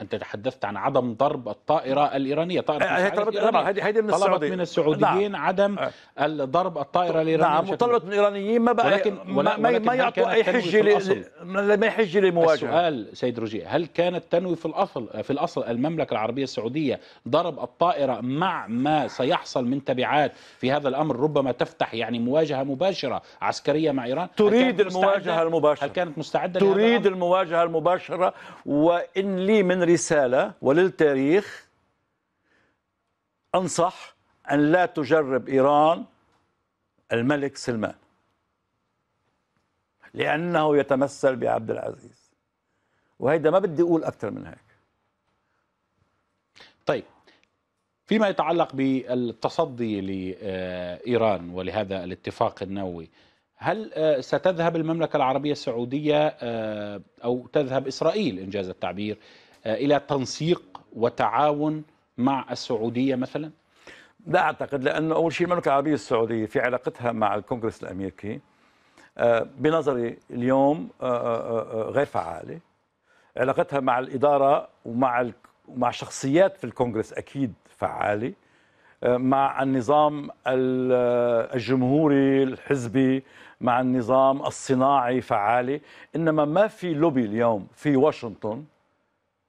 انت تحدثت عن عدم ضرب الطائره الايرانيه طائره آه، طلبت طبعا هذه هذه من طلبت من السعوديين نعم. عدم آه. ضرب الطائره نعم، الايرانيه نعم وطلبت من الايرانيين ما بقى ولكن, ولكن ما, ما يعطوا اي حجه ما يحج لمواجهه السؤال سيد رجي هل كانت تنوي في الاصل في الاصل المملكه العربيه السعوديه ضرب الطائره مع ما سيحصل من تبعات في هذا الامر ربما تفتح يعني مواجهه مباشره عسكريه مع ايران تريد المواجهه المباشره هل كانت مستعده تريد المواجهه المباشره وان لي من رسالة وللتاريخ أنصح أن لا تجرب إيران الملك سلمان لأنه يتمثل بعبد العزيز وهيدا ما بدي أقول أكثر من هيك طيب فيما يتعلق بالتصدي لإيران ولهذا الاتفاق النووي هل آه، ستذهب المملكة العربية السعودية آه، أو تذهب إسرائيل إنجاز التعبير آه، الى تنسيق وتعاون مع السعوديه مثلا؟ لا اعتقد لانه اول شيء المملكه العربيه السعوديه في علاقتها مع الكونغرس الامريكي آه، بنظري اليوم آه، غير فعاله علاقتها مع الاداره ومع ومع شخصيات في الكونغرس اكيد فعاله مع النظام الجمهوري الحزبي مع النظام الصناعي فعاله انما ما في لوبي اليوم في واشنطن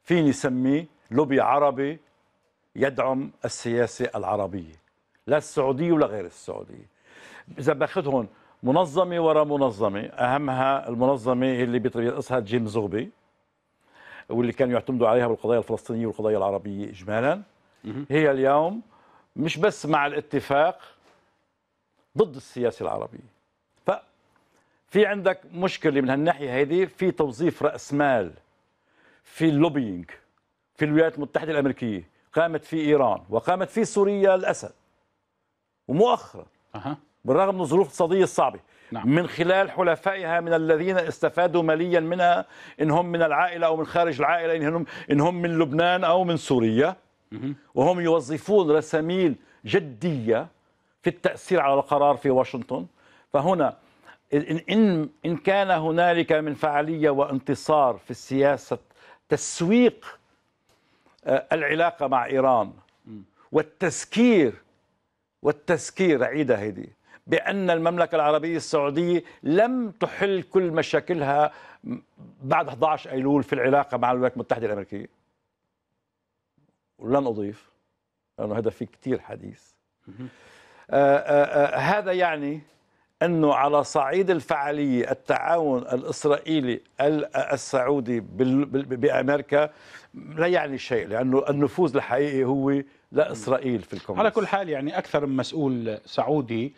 فيني سميه لوبي عربي يدعم السياسة العربية لا السعودية ولا غير السعودية إذا باخذهم منظمة وراء منظمة أهمها المنظمة اللي بيرأسها جيم زغبي واللي كانوا يعتمدوا عليها بالقضايا الفلسطينية والقضايا العربية إجمالا هي اليوم مش بس مع الاتفاق ضد السياسة العربية ففي عندك مشكلة من هالناحية هذه في توظيف رأس مال في اللوبينج في الولايات المتحدة الأمريكية قامت في إيران وقامت في سوريا الأسد ومؤخرا أه. بالرغم من الظروف الاقتصادية الصعبة نعم. من خلال حلفائها من الذين استفادوا ماليا منها إن هم من العائلة أو من خارج العائلة إن هم, إن هم من لبنان أو من سوريا مه. وهم يوظفون رساميل جدية في التأثير على القرار في واشنطن فهنا إن, إن كان هنالك من فعالية وانتصار في السياسة تسويق آه، العلاقة مع إيران والتسكير والتسكير عيدة هذه بأن المملكة العربية السعودية لم تحل كل مشاكلها بعد 11 أيلول في العلاقة مع الولايات المتحدة الأمريكية ولن أضيف لأنه هذا في كثير حديث آآ آآ آه، آه، هذا يعني أنه على صعيد الفعالية التعاون الإسرائيلي السعودي بأمريكا لا يعني شيء لأنه النفوذ الحقيقي هو لإسرائيل في الكونغرس على كل حال يعني أكثر من مسؤول سعودي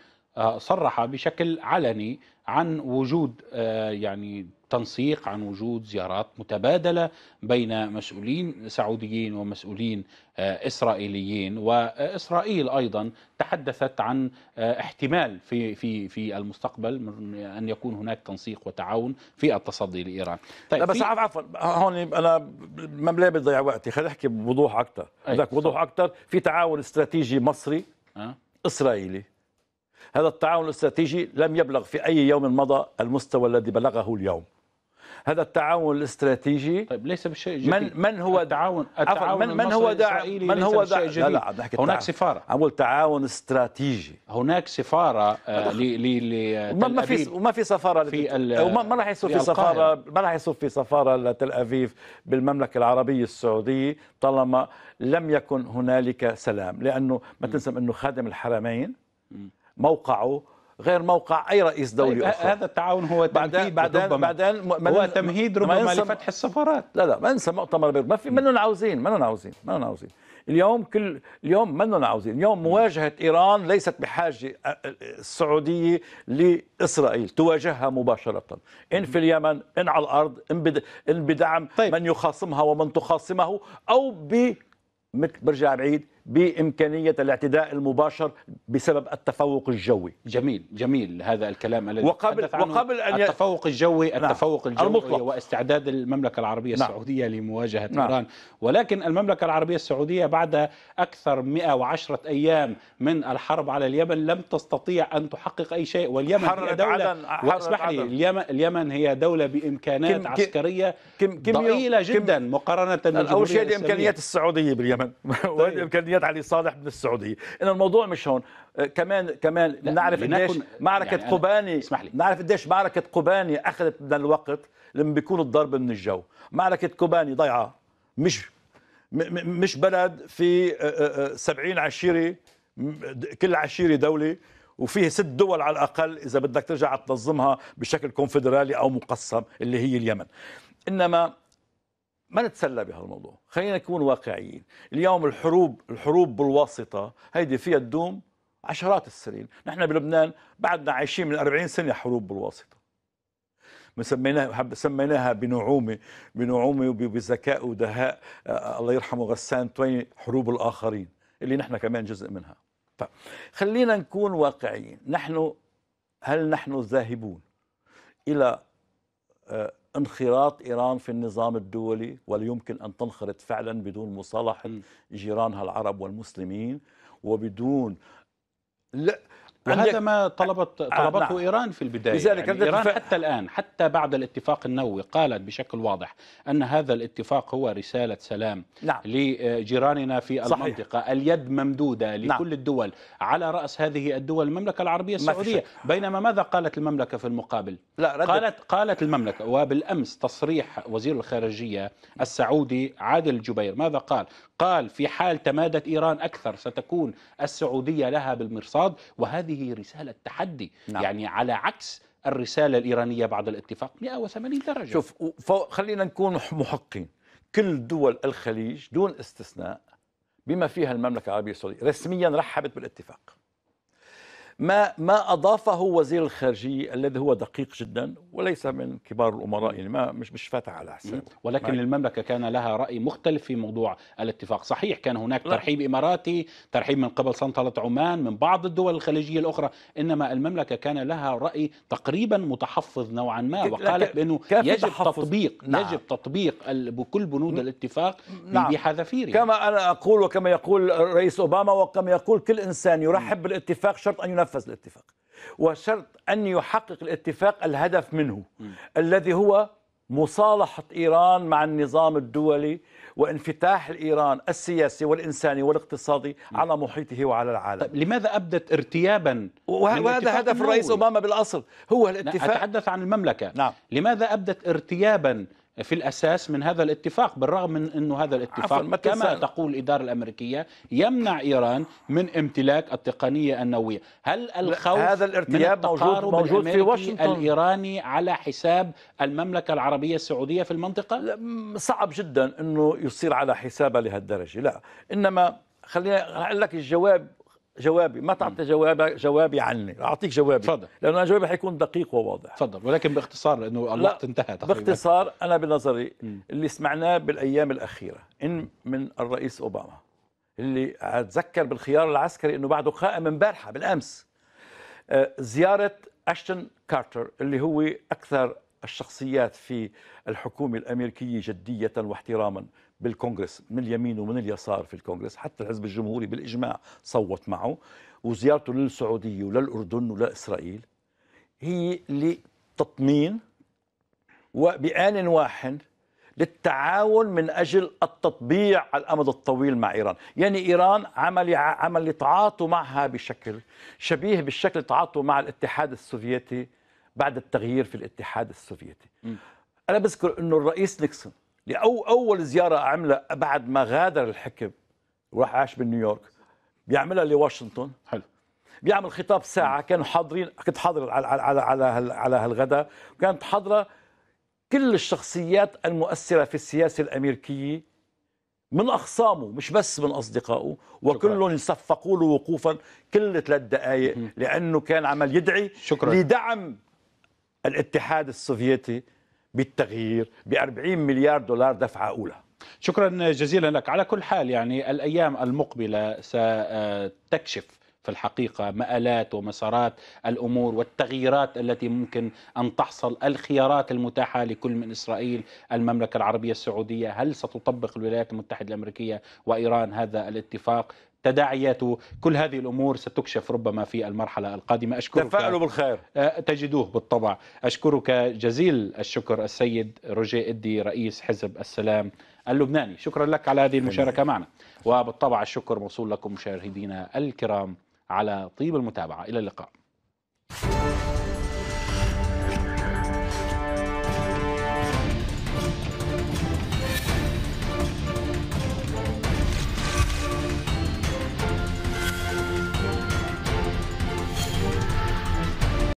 صرح بشكل علني عن وجود آه، يعني تنسيق عن وجود زيارات متبادله بين مسؤولين سعوديين ومسؤولين آه، اسرائيليين واسرائيل ايضا تحدثت عن آه، احتمال في في في المستقبل من ان يكون هناك تنسيق وتعاون في التصدي لايران طيب لا بس عفوا هون انا ما بدي بضيع وقتي خلينا نحكي بوضوح اكثر بدك وضوح اكثر في تعاون استراتيجي مصري أه؟ اسرائيلي هذا التعاون الاستراتيجي لم يبلغ في أي يوم مضى المستوى الذي بلغه اليوم هذا التعاون الاستراتيجي طيب ليس بشيء جديد من من هو التعاون التعاون من, من هو الاسرائيلي من هو دا جديد لا لا هناك التعاون. سفاره اقول تعاون استراتيجي هناك سفاره آه، ل ما في وما في سفاره في ما راح يصير في سفاره ما راح يصير في سفاره لتل ابيب بالمملكه العربيه السعوديه طالما لم يكن هنالك سلام لانه ما تنسى انه خادم الحرمين موقعه غير موقع اي رئيس دولي طيب اخر هذا التعاون هو بعدين بعدين بعدين هو تمهيد ربما ما لفتح السفارات لا لا ما انسى مؤتمر بيرو ما في منهم عاوزين منهم عاوزين منهم عاوزين اليوم كل اليوم منهم عاوزين اليوم مواجهه ايران ليست بحاجه السعوديه لاسرائيل تواجهها مباشره ان في اليمن ان على الارض ان بدعم طيب. من يخاصمها ومن تخاصمه او ب برجع بعيد بامكانيه الاعتداء المباشر بسبب التفوق الجوي. جميل جميل هذا الكلام الذي وقبل وقبل ان التفوق الجوي نعم التفوق الجوي المطلق. واستعداد المملكه العربيه نعم السعوديه لمواجهه نعم ايران ولكن المملكه العربيه السعوديه بعد اكثر 110 ايام من الحرب على اليمن لم تستطيع ان تحقق اي شيء واليمن هي دوله واسمح لي اليمن اليمن هي دوله بامكانات كم عسكريه كم كم ضئيله جدا مقارنه اول شيء الامكانيات السعوديه باليمن طيب. والامكانيات زياد علي صالح من السعوديه ان الموضوع مش هون آه، كمان كمان بنعرف قديش يعني معركه يعني قباني اسمح لي بنعرف قديش معركه قباني اخذت من الوقت لما بيكون الضرب من الجو معركه قباني ضيعه مش مش بلد في 70 آه، آه، عشيره كل عشيره دوله وفيه ست دول على الاقل اذا بدك ترجع تنظمها بشكل كونفدرالي او مقسم اللي هي اليمن انما ما نتسلى بهالموضوع خلينا نكون واقعيين اليوم الحروب الحروب بالواسطة هيدي فيها تدوم عشرات السنين نحن بلبنان بعدنا عايشين من 40 سنة حروب بالواسطة سميناها سميناها بنعومه بنعومه وبذكاء ودهاء آه، الله يرحمه غسان تويني حروب الاخرين اللي نحن كمان جزء منها فخلينا طيب، نكون واقعيين نحن هل نحن ذاهبون الى انخراط إيران في النظام الدولي ولا يمكن أن تنخرط فعلا بدون مصالحة جيرانها العرب والمسلمين وبدون لا وهذا ما طلبت آه، طلبته نعم. إيران في البداية لذلك يعني إيران حتى الآن حتى بعد الاتفاق النووي قالت بشكل واضح أن هذا الاتفاق هو رسالة سلام نعم. لجيراننا في صحيح. المنطقة اليد ممدودة نعم. لكل نعم. الدول على رأس هذه الدول المملكة العربية السعودية بينما ماذا قالت المملكة في المقابل لا ردت. قالت قالت المملكة وبالأمس تصريح وزير الخارجية السعودي عادل جبير ماذا قال قال في حال تمادت إيران أكثر ستكون السعودية لها بالمرصاد وهذه هذه رسالة تحدي نعم. يعني على عكس الرسالة الإيرانية بعد الاتفاق 180 درجة شوف خلينا نكون محقين كل دول الخليج دون استثناء بما فيها المملكة العربية السعودية رسميا رحبت بالاتفاق ما ما اضافه وزير الخارجيه الذي هو دقيق جدا وليس من كبار الامراء يعني ما مش مش فاتح على حساب ولكن معي. المملكه كان لها راي مختلف في موضوع الاتفاق صحيح كان هناك لا. ترحيب اماراتي ترحيب من قبل سلطنه عمان من بعض الدول الخليجيه الاخرى انما المملكه كان لها راي تقريبا متحفظ نوعا ما وقالت بانه يجب تحفظ. تطبيق نعم. يجب تطبيق بكل بنود الاتفاق نعم. بحذافيره كما انا اقول وكما يقول رئيس اوباما وكما يقول كل انسان يرحب بالاتفاق شرط ان ينفذ ينفذ الاتفاق وشرط أن يحقق الاتفاق الهدف منه م. الذي هو مصالحة إيران مع النظام الدولي وانفتاح الإيران السياسي والإنساني والاقتصادي م. على محيطه وعلى العالم طيب لماذا أبدت ارتيابا وهذا هدف الرئيس أوباما بالأصل هو الاتفاق أتحدث عن المملكة نعم. لماذا أبدت ارتيابا في الأساس من هذا الاتفاق بالرغم من أنه هذا الاتفاق كما تقول الإدارة الأمريكية يمنع إيران من امتلاك التقنية النووية هل الخوف هذا الارتياب من موجود, موجود في واشنطن الإيراني على حساب المملكة العربية السعودية في المنطقة؟ صعب جدا أنه يصير على حسابها لهالدرجة لا إنما خلينا أقول لك الجواب جوابي ما تعطي جوابك جوابي عني اعطيك جوابي تفضل لانه جوابي حيكون دقيق وواضح تفضل ولكن باختصار لانه الوقت انتهى تقريبا باختصار انا بنظري م. اللي سمعناه بالايام الاخيره ان من الرئيس اوباما اللي اتذكر بالخيار العسكري انه بعده قائم امبارحه بالامس آه، زياره اشتون كارتر اللي هو اكثر الشخصيات في الحكومه الامريكيه جديه واحتراما بالكونغرس من اليمين ومن اليسار في الكونغرس حتى الحزب الجمهوري بالإجماع صوت معه وزيارته للسعودية وللأردن ولإسرائيل هي لتطمين وبآن واحد للتعاون من أجل التطبيع على الأمد الطويل مع إيران يعني إيران عمل عمل يتعاطوا تعاطوا معها بشكل شبيه بالشكل اللي تعاطوا مع الاتحاد السوفيتي بعد التغيير في الاتحاد السوفيتي م. أنا بذكر أنه الرئيس نيكسون لأو أول زيارة عملها بعد ما غادر الحكم وراح عاش بنيويورك بيعملها لواشنطن حلو بيعمل خطاب ساعة كانوا حاضرين كنت حاضر على على على على هالغداء وكانت حاضرة كل الشخصيات المؤثرة في السياسة الأمريكية من أخصامه مش بس من أصدقائه وكلهم صفقوا له وقوفا كل ثلاث دقائق لأنه كان عمل يدعي شكرا. لدعم الاتحاد السوفيتي بالتغيير ب 40 مليار دولار دفعه اولى شكرا جزيلا لك على كل حال يعني الايام المقبله ستكشف في الحقيقه مآلات ومسارات الامور والتغييرات التي ممكن ان تحصل، الخيارات المتاحه لكل من اسرائيل، المملكه العربيه السعوديه، هل ستطبق الولايات المتحده الامريكيه وايران هذا الاتفاق؟ تداعياته كل هذه الأمور ستكشف ربما في المرحلة القادمة أشكرك تفاءلوا بالخير آه، تجدوه بالطبع أشكرك جزيل الشكر السيد روجيه إدي رئيس حزب السلام اللبناني شكرا لك على هذه المشاركة معنا وبالطبع الشكر موصول لكم مشاهدينا الكرام على طيب المتابعة إلى اللقاء